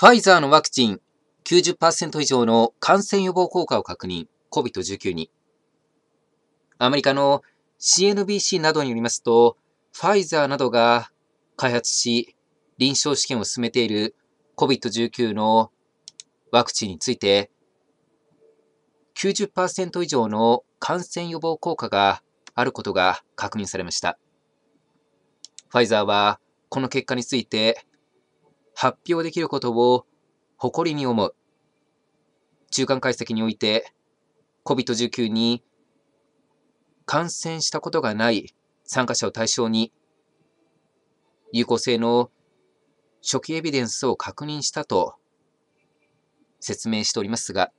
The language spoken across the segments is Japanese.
ファイザーのワクチン90%以上の感染予防効果を確認、COVID-19 に。アメリカの CNBC などによりますと、ファイザーなどが開発し、臨床試験を進めている COVID-19 のワクチンについて、90%以上の感染予防効果があることが確認されました。ファイザーはこの結果について発表できることを誇りに思う。中間解析において、COVID-19 に感染したことがない参加者を対象に、有効性の初期エビデンスを確認したと説明しておりますが、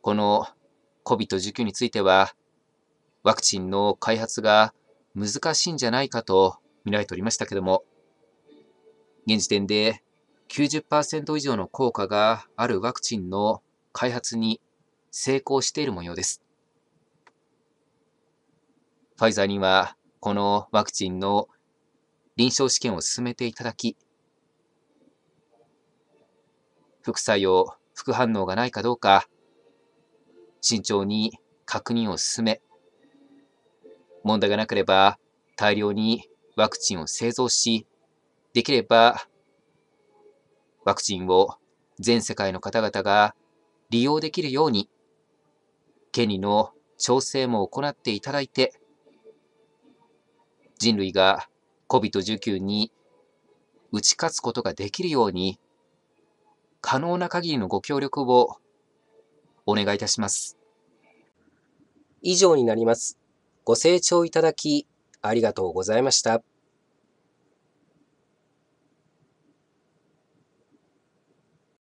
この COVID-19 については、ワクチンの開発が難しいんじゃないかと見られておりましたけども、現時点で90%以上の効果があるワクチンの開発に成功している模様です。ファイザーにはこのワクチンの臨床試験を進めていただき、副作用、副反応がないかどうか、慎重に確認を進め、問題がなければ大量にワクチンを製造し、できれば、ワクチンを全世界の方々が利用できるように、権利の調整も行っていただいて、人類が COVID-19 に打ち勝つことができるように、可能な限りのご協力をお願いいたします。以上になります。ご清聴いただき、ありがとうございました。